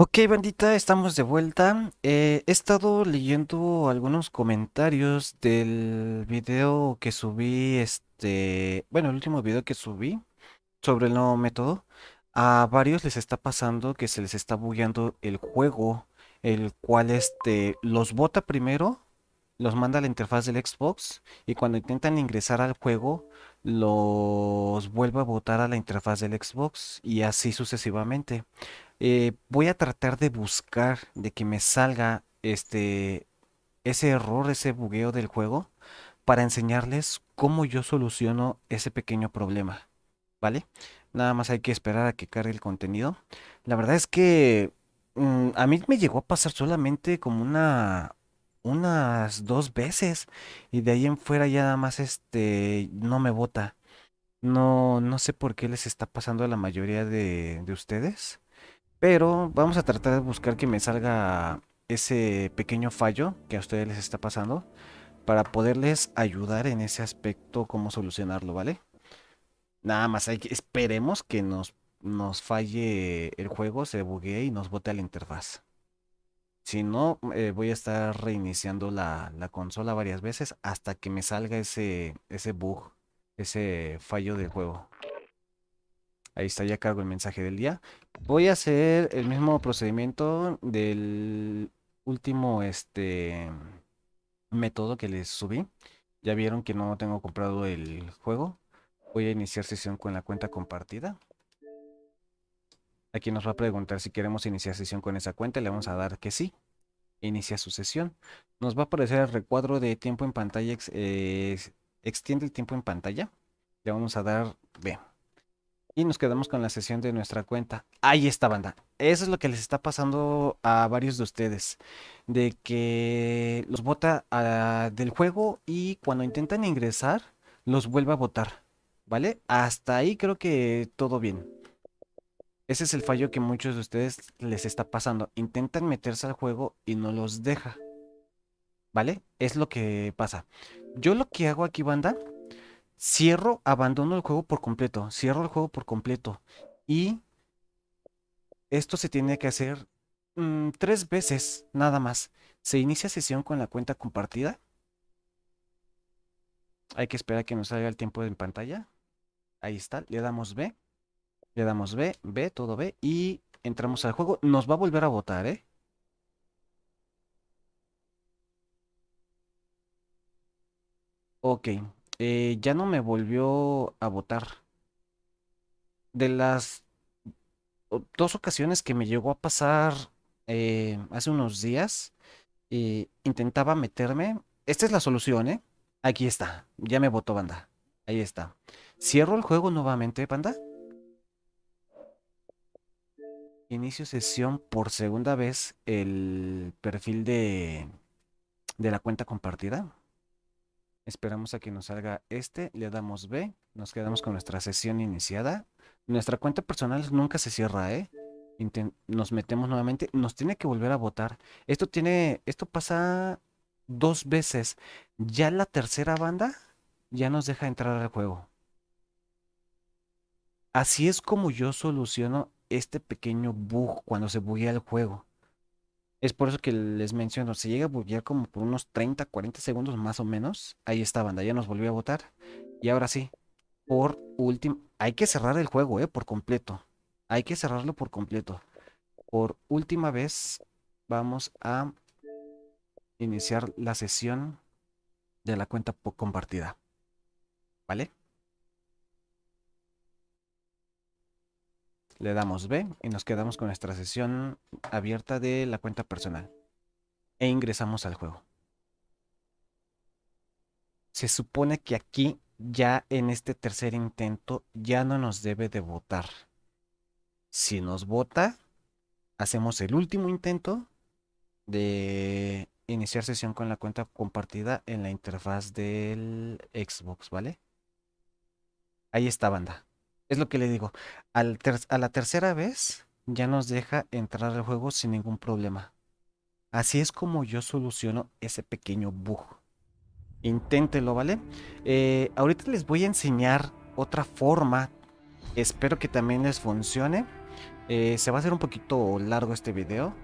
Ok, bandita, estamos de vuelta. Eh, he estado leyendo algunos comentarios del video que subí, este, bueno, el último video que subí sobre el nuevo método. A varios les está pasando que se les está bugueando el juego, el cual este los bota primero, los manda a la interfaz del Xbox y cuando intentan ingresar al juego los vuelve a botar a la interfaz del Xbox y así sucesivamente. Eh, voy a tratar de buscar de que me salga este ese error, ese bugueo del juego para enseñarles cómo yo soluciono ese pequeño problema, ¿vale? Nada más hay que esperar a que cargue el contenido. La verdad es que mm, a mí me llegó a pasar solamente como una unas dos veces y de ahí en fuera ya nada más este no me bota. No no sé por qué les está pasando a la mayoría de de ustedes. Pero vamos a tratar de buscar que me salga ese pequeño fallo que a ustedes les está pasando para poderles ayudar en ese aspecto, cómo solucionarlo, ¿vale? Nada más hay que, esperemos que nos, nos falle el juego, se buguee y nos bote a la interfaz. Si no, eh, voy a estar reiniciando la, consola varias veces hasta que me salga ese, ese bug, ese fallo del juego. Ahí está, ya cargo el mensaje del día. Voy a hacer el mismo procedimiento del último este método que les subí. Ya vieron que no tengo comprado el juego. Voy a iniciar sesión con la cuenta compartida. Aquí nos va a preguntar si queremos iniciar sesión con esa cuenta. Le vamos a dar que sí. Inicia su sesión. Nos va a aparecer el recuadro de tiempo en pantalla. Eh, extiende el tiempo en pantalla. Le vamos a dar B y nos quedamos con la sesión de nuestra cuenta. Ahí está, banda. Eso es lo que les está pasando a varios de ustedes. De que los bota ah, del juego y cuando intentan ingresar, los vuelve a votar. ¿Vale? Hasta ahí creo que todo bien. Ese es el fallo que muchos de ustedes les está pasando. Intentan meterse al juego y no los deja. ¿Vale? Es lo que pasa. Yo lo que hago aquí, banda, cierro, abandono el juego por completo, cierro el juego por completo. Y esto se tiene que hacer mm, tres veces nada más. Se inicia sesión con la cuenta compartida. Hay que esperar que nos salga el tiempo en pantalla. Ahí está, le damos B. Le damos B, B, todo B. Y entramos al juego. Nos va a volver a votar, ¿eh? Ok. Eh, ya no me volvió a votar. De las dos ocasiones que me llegó a pasar eh, hace unos días, eh, intentaba meterme. Esta es la solución, ¿eh? Aquí está. Ya me votó banda. Ahí está. Cierro el juego nuevamente, banda. Inicio sesión por segunda vez el perfil de la cuenta compartida. Esperamos a que nos salga este, le damos B, nos quedamos con nuestra sesión iniciada. Nuestra cuenta personal nunca se cierra, ¿eh? nos metemos nuevamente, nos tiene que volver a votar. Esto tiene, esto pasa dos veces. Ya la tercera banda ya nos deja entrar al juego. Así es como yo soluciono este pequeño bug cuando se buguea el juego. Es por eso que les menciono, si llega a como por unos 30, 40 segundos más o menos, ahí está banda, ya nos volvió a votar. Y ahora sí, por último, hay que cerrar el juego, eh, por completo. Hay que cerrarlo por completo. Por última vez vamos a iniciar la sesión de la cuenta compartida. ¿Vale? Le damos B y nos quedamos con nuestra sesión abierta de la cuenta personal. E ingresamos al juego. Se supone que aquí, ya en este tercer intento, ya no nos debe de votar. Si nos vota, hacemos el último intento de iniciar sesión con la cuenta compartida en la interfaz del Xbox, ¿vale? Ahí está, banda. Es lo que le digo. a la tercera vez ya nos deja entrar al juego sin ningún problema. Así es como yo soluciono ese pequeño bug. Inténtelo, ¿vale? Eh, ahorita les voy a enseñar otra forma. Espero que también les funcione. Eh, se va a hacer un poquito largo este video,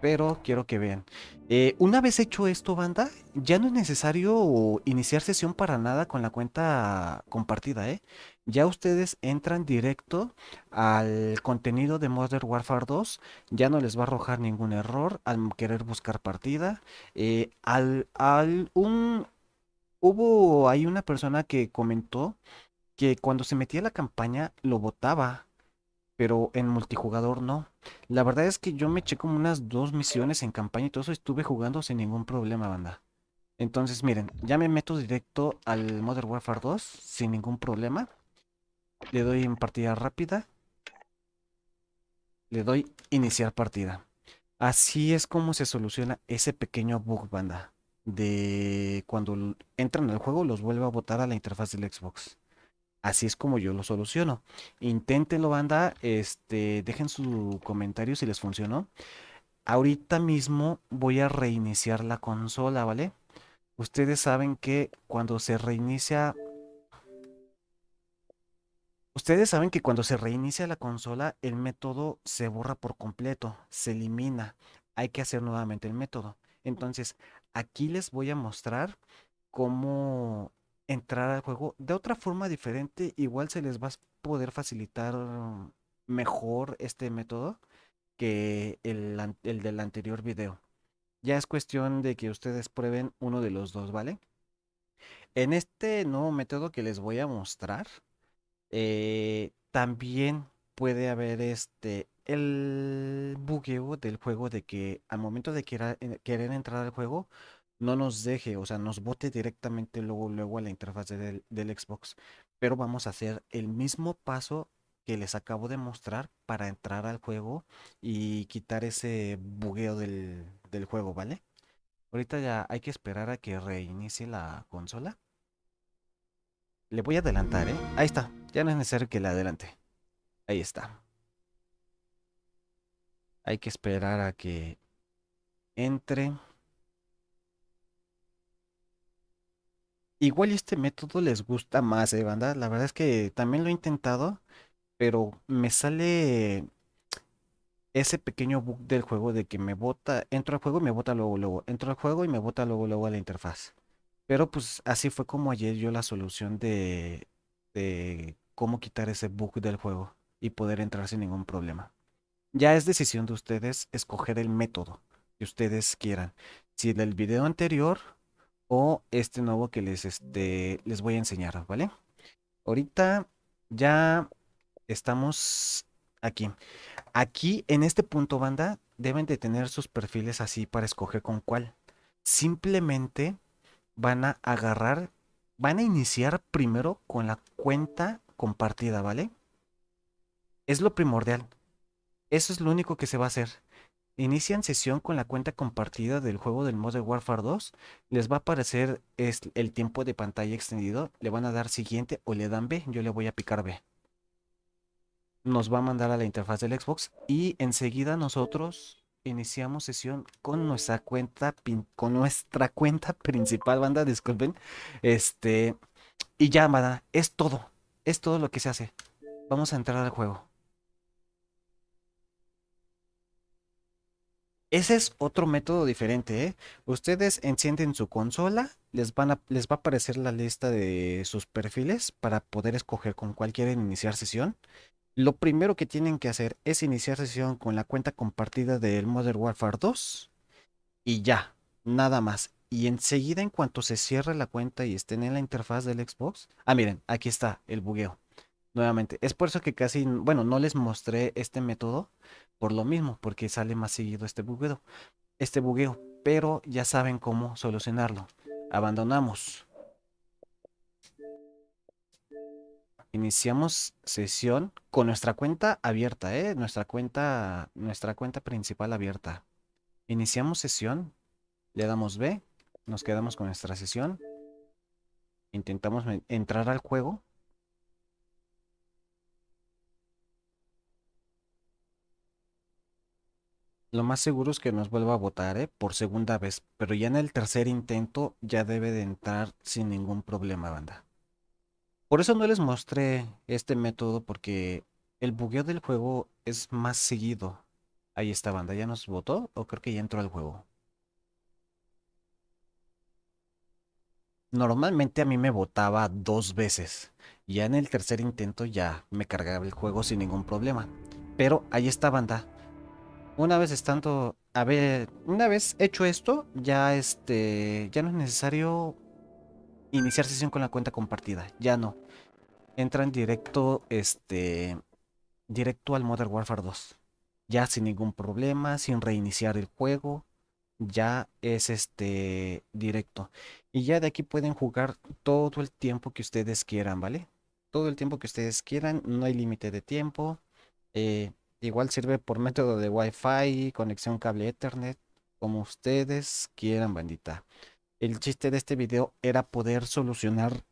pero quiero que vean. Eh, una vez hecho esto, banda, ya no es necesario iniciar sesión para nada con la cuenta compartida, ¿eh? ya ustedes entran directo al contenido de Modern Warfare 2, ya no les va a arrojar ningún error al querer buscar partida. Eh, al, al, un, hubo hay una persona que comentó que cuando se metía la campaña lo votaba, pero en multijugador no. La verdad es que yo me eché como unas dos misiones en campaña y todo eso estuve jugando sin ningún problema, banda. Entonces miren, ya me meto directo al Modern Warfare 2 sin ningún problema. Le doy en partida rápida. Le doy iniciar partida. Así es como se soluciona ese pequeño bug, banda. De cuando entran al juego los vuelve a botar a la interfaz del Xbox. Así es como yo lo soluciono. Inténtenlo, banda. Este, dejen su comentario si les funcionó. Ahorita mismo voy a reiniciar la consola, ¿vale? Ustedes saben que cuando se reinicia Ustedes saben que cuando se reinicia la consola, el método se borra por completo, se elimina. Hay que hacer nuevamente el método. Mm. Entonces, aquí les voy a mostrar cómo entrar al juego de otra forma diferente. Igual se les va a poder facilitar mejor este método que el, del anterior video. Ya es cuestión de que ustedes prueben uno de los dos, ¿vale? En este nuevo método que les voy a mostrar, eh, también puede haber este el bugueo del juego de que al momento de eh, querer, entrar al juego no nos deje, o sea, nos bote directamente luego, luego a la interfaz del, Xbox. Pero vamos a hacer el mismo paso que les acabo de mostrar para entrar al juego y quitar ese bugueo del, del juego, ¿vale? Ahorita ya hay que esperar a que reinicie la consola. Le voy a adelantar, ¿eh? Ahí está. Ya no es necesario que le adelante. Ahí está. Hay que esperar a que entre. Igual este método les gusta más, eh, banda. La verdad es que también lo he intentado, pero me sale ese pequeño bug del juego de que me bota, entro al juego y me bota luego, luego, entro al juego y me bota luego, luego a la interfaz. Pero pues así fue como ayer yo la solución de, cómo quitar ese bug del juego y poder entrar sin ningún problema. Ya es decisión de ustedes escoger el método que ustedes quieran. Si el del video anterior o este nuevo que les, este, les voy a enseñar, ¿vale? Ahorita ya estamos aquí. Aquí, en este punto, banda, deben de tener sus perfiles así para escoger con cuál. Simplemente van a agarrar, van a iniciar primero con la cuenta compartida, ¿vale? Es lo primordial. Eso es lo único que se va a hacer. Inician sesión con la cuenta compartida del juego del Modern Warfare 2. Les va a aparecer el tiempo de pantalla extendido. Le van a dar siguiente o le dan B. Yo le voy a picar B. Nos va a mandar a la interfaz del Xbox y enseguida nosotros iniciamos sesión con nuestra mm. cuenta con nuestra cuenta principal banda disculpen este y ya banda es todo es todo lo que se hace vamos a entrar al juego Ese es otro método diferente, ¿eh? Ustedes encienden su consola, les, van les va a aparecer la lista de sus perfiles para poder escoger con cuál quieren iniciar sesión. Lo primero que tienen que hacer es iniciar sesión con la cuenta compartida del Modern Warfare 2 y ya, nada más. Y enseguida en cuanto se cierre la cuenta y estén en la interfaz del Xbox. Ah, miren, aquí está el bugueo. Nuevamente, es por eso que casi, bueno, no les mostré este método por lo mismo, porque sale más seguido este bugueo. Este bugueo, pero ya saben cómo solucionarlo. Abandonamos. Iniciamos sesión con nuestra cuenta abierta, ¿eh? Nuestra cuenta, nuestra cuenta principal abierta. Iniciamos sesión, le damos B, nos quedamos con nuestra sesión. Intentamos entrar al juego. Lo más seguro es que nos vuelva a votar ¿eh? por segunda vez, pero ya en el tercer intento ya debe de entrar sin ningún problema, banda. Por eso no les mostré este método porque el bugueo del juego es más seguido. Ahí está banda, ¿ya nos votó? O creo que ya entró al juego. Normalmente a mí me votaba dos veces. Ya en el tercer intento ya me cargaba el juego sin ningún problema. Pero ahí está banda. Una vez estando... A ver, una vez hecho esto, ya este... Ya no es necesario iniciar sesión con la cuenta compartida. Ya no. Entran directo, este, directo al Modern Warfare 2. Ya sin ningún problema, sin reiniciar el juego. Ya es este directo. Y ya de aquí pueden jugar todo el tiempo que ustedes quieran, ¿vale? Todo el tiempo que ustedes quieran, no hay límite de tiempo. Eh, igual sirve por método de Wi-Fi, conexión cable Ethernet, como ustedes quieran, bandita el chiste de este video era poder solucionar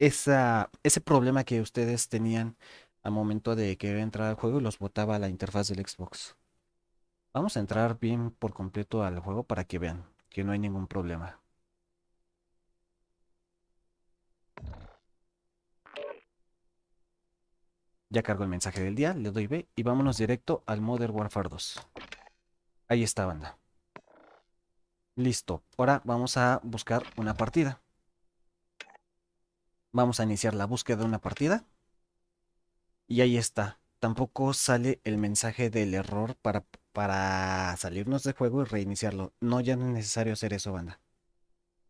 esa, ese problema que ustedes tenían al momento de que entrar al juego y los botaba la interfaz del Xbox. Vamos a entrar bien por completo al juego para que vean que no hay ningún problema. Ya cargo el mensaje del día, le doy B y vámonos directo al Modern Warfare 2. Ahí está, banda. Listo. Ahora vamos a buscar una partida. Vamos a iniciar la búsqueda de una partida. Y ahí está. Tampoco sale el mensaje del error para, para salirnos del juego y reiniciarlo. No, ya no es necesario hacer eso, banda.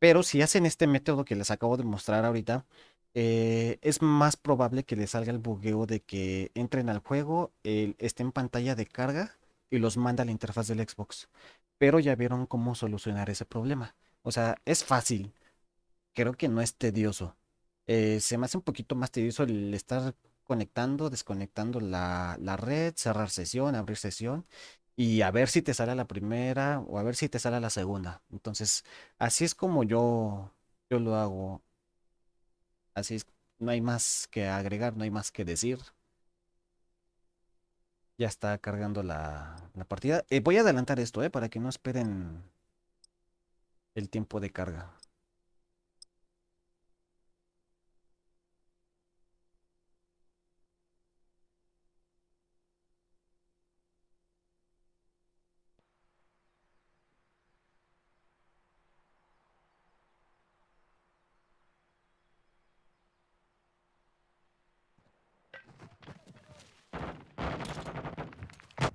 Pero si hacen este método que les acabo de mostrar ahorita, eh, es más probable que les salga el bugueo de que entren al juego, estén esté en pantalla de carga y los manda a la interfaz del Xbox pero ya vieron cómo solucionar ese problema. O sea, es fácil. Creo que no es tedioso. Eh, se me hace un poquito más tedioso el estar conectando, desconectando la, red, cerrar sesión, abrir sesión y a ver si te sale la primera o a ver si te sale la segunda. Entonces, así es como yo, yo lo hago. Así es, no hay más que agregar, no hay más que decir. Ya está cargando la, partida. Eh, voy a adelantar esto, eh, para que no esperen el tiempo de carga.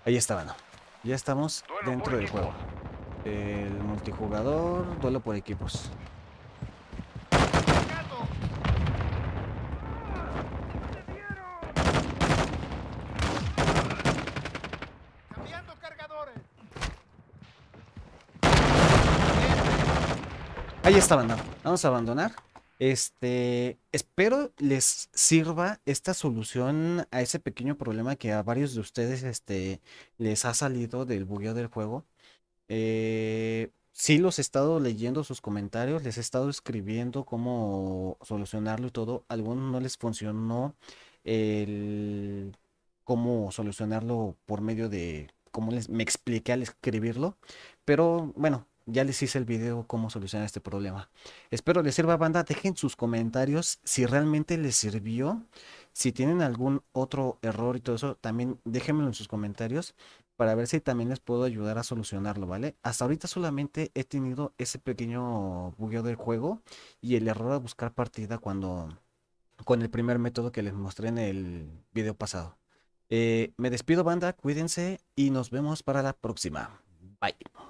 Ahí está, Ya estamos dentro del juego. El multijugador, duelo por equipos. Ahí está, Vamos a abandonar. Este, espero les sirva esta solución a ese pequeño problema que a varios de ustedes este, les ha salido del bugueo del juego. Eh, sí los he estado leyendo sus comentarios, les he estado escribiendo cómo solucionarlo y todo. A algunos no les funcionó el cómo solucionarlo por medio de cómo les me expliqué al escribirlo. Pero bueno, ya les hice el video cómo solucionar este problema. Espero les sirva, banda. Dejen sus comentarios si realmente les sirvió. Si tienen algún otro error y todo eso, también déjenmelo en sus comentarios para ver si también les puedo ayudar a solucionarlo, ¿vale? Hasta ahorita solamente he tenido ese pequeño bugueo del juego y el error de buscar partida cuando con el primer método que les mostré en el video pasado. Eh, me despido, banda, cuídense y nos vemos para la próxima. Bye.